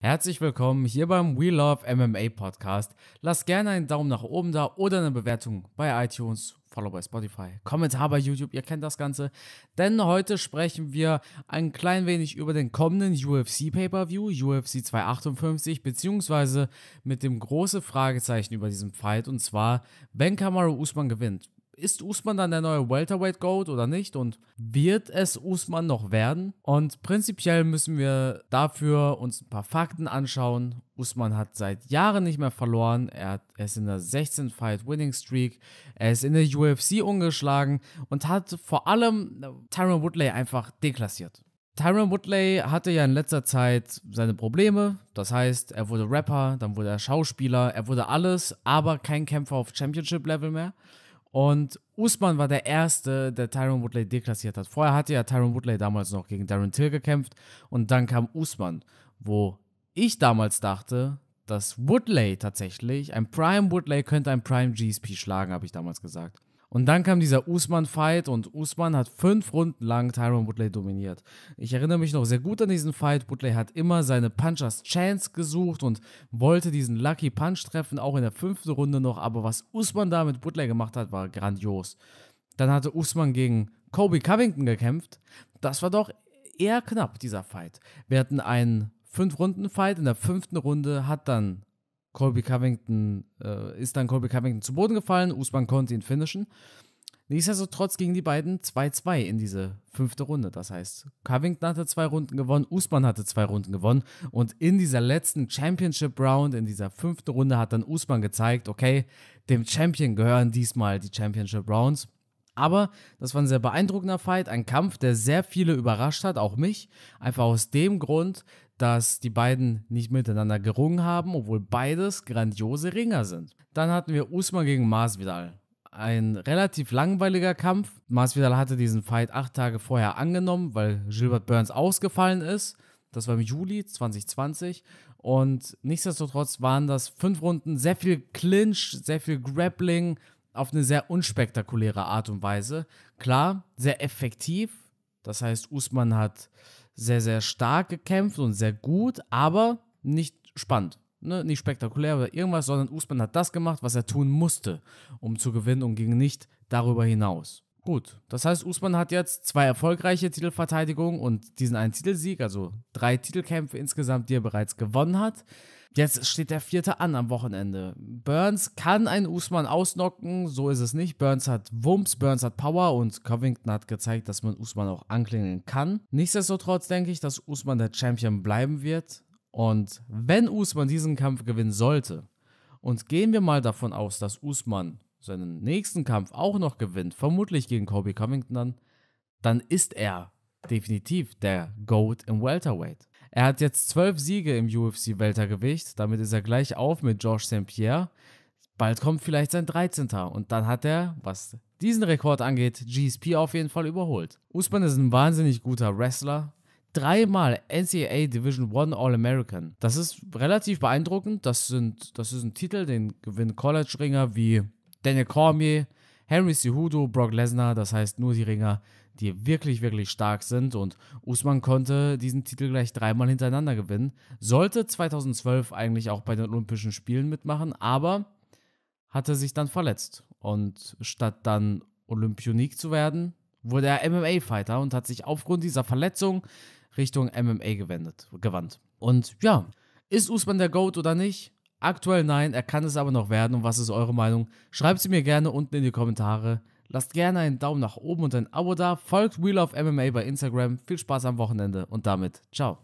Herzlich willkommen hier beim We Love MMA Podcast. Lasst gerne einen Daumen nach oben da oder eine Bewertung bei iTunes, Follow bei Spotify, Kommentar bei YouTube, ihr kennt das Ganze. Denn heute sprechen wir ein klein wenig über den kommenden UFC Pay-Per-View, UFC 258, beziehungsweise mit dem großen Fragezeichen über diesen Fight und zwar, wenn Kamaru Usman gewinnt ist Usman dann der neue Welterweight Goat oder nicht und wird es Usman noch werden? Und prinzipiell müssen wir dafür uns ein paar Fakten anschauen. Usman hat seit Jahren nicht mehr verloren. Er, ist in der 16 Fight Winning Streak. Er ist in der UFC ungeschlagen und hat vor allem äh, Tyron Woodley einfach deklassiert. Tyron Woodley hatte ja in letzter Zeit seine Probleme. Das heißt, er wurde Rapper, dann wurde er Schauspieler, er wurde alles, aber kein Kämpfer auf Championship-Level mehr. Und Usman war der Erste, der Tyron Woodley deklassiert hat. Vorher hatte ja Tyron Woodley damals noch gegen Darren Till gekämpft und dann kam Usman, wo ich damals dachte, dass Woodley tatsächlich, ein Prime Woodley könnte ein Prime GSP schlagen, habe ich damals gesagt. Und dann kam dieser Usman-Fight und Usman hat fünf Runden lang Tyron Woodley dominiert. Ich erinnere mich noch sehr gut an diesen Fight. Woodley hat immer seine Punchers Chance gesucht und wollte diesen Lucky Punch treffen, auch in der fünften Runde noch. Aber was Usman da mit Woodley gemacht hat, war grandios. Dann hatte Usman gegen Kobe Covington gekämpft. Das war doch eher knapp, dieser Fight. Wir hatten einen Fünf-Runden-Fight. In der fünften Runde hat dann Colby Covington, äh, ist dann Colby Covington zu Boden gefallen, Usman konnte ihn finishen. Nichtsdestotrotz gingen die beiden 2-2 in diese fünfte Runde. Das heißt, Covington hatte zwei Runden gewonnen, Usman hatte zwei Runden gewonnen. Und in dieser letzten Championship Round, in dieser fünften Runde, hat dann Usman gezeigt, okay, dem Champion gehören diesmal die Championship Rounds. Aber das war ein sehr beeindruckender Fight, ein Kampf, der sehr viele überrascht hat, auch mich. Einfach aus dem Grund, dass die beiden nicht miteinander gerungen haben, obwohl beides grandiose Ringer sind. Dann hatten wir Usman gegen Masvidal. Ein relativ langweiliger Kampf. Masvidal hatte diesen Fight acht Tage vorher angenommen, weil Gilbert Burns ausgefallen ist. Das war im Juli 2020. Und nichtsdestotrotz waren das fünf Runden sehr viel Clinch, sehr viel Grappling auf eine sehr unspektakuläre Art und Weise. Klar, sehr effektiv, das heißt, Usman hat sehr, sehr stark gekämpft und sehr gut, aber nicht spannend. Ne? Nicht spektakulär oder irgendwas, sondern Usman hat das gemacht, was er tun musste, um zu gewinnen und ging nicht darüber hinaus. Gut, das heißt, Usman hat jetzt zwei erfolgreiche Titelverteidigungen und diesen einen Titelsieg, also drei Titelkämpfe insgesamt, die er bereits gewonnen hat. Jetzt steht der vierte an am Wochenende. Burns kann einen Usman ausnocken, so ist es nicht. Burns hat Wumps, Burns hat Power und Covington hat gezeigt, dass man Usman auch anklingeln kann. Nichtsdestotrotz denke ich, dass Usman der Champion bleiben wird. Und wenn Usman diesen Kampf gewinnen sollte, und gehen wir mal davon aus, dass Usman seinen nächsten Kampf auch noch gewinnt, vermutlich gegen Kobe Covington dann, dann ist er definitiv der GOAT im Welterweight. Er hat jetzt zwölf Siege im UFC-Weltergewicht, damit ist er gleich auf mit Georges St. Pierre. Bald kommt vielleicht sein 13. Und dann hat er, was diesen Rekord angeht, GSP auf jeden Fall überholt. Usman ist ein wahnsinnig guter Wrestler. Dreimal NCAA Division One All-American. Das ist relativ beeindruckend. Das, sind, das ist ein Titel, den gewinnen College-Ringer wie Daniel Cormier, Henry Cejudo, Brock Lesnar, das heißt nur die Ringer, die wirklich, wirklich stark sind und Usman konnte diesen Titel gleich dreimal hintereinander gewinnen, sollte 2012 eigentlich auch bei den Olympischen Spielen mitmachen, aber hatte sich dann verletzt und statt dann Olympionik zu werden, wurde er MMA-Fighter und hat sich aufgrund dieser Verletzung Richtung MMA gewendet, gewandt. Und ja, ist Usman der GOAT oder nicht? Aktuell nein, er kann es aber noch werden. Und was ist eure Meinung? Schreibt sie mir gerne unten in die Kommentare. Lasst gerne einen Daumen nach oben und ein Abo da. Folgt Wheel of MMA bei Instagram. Viel Spaß am Wochenende und damit ciao.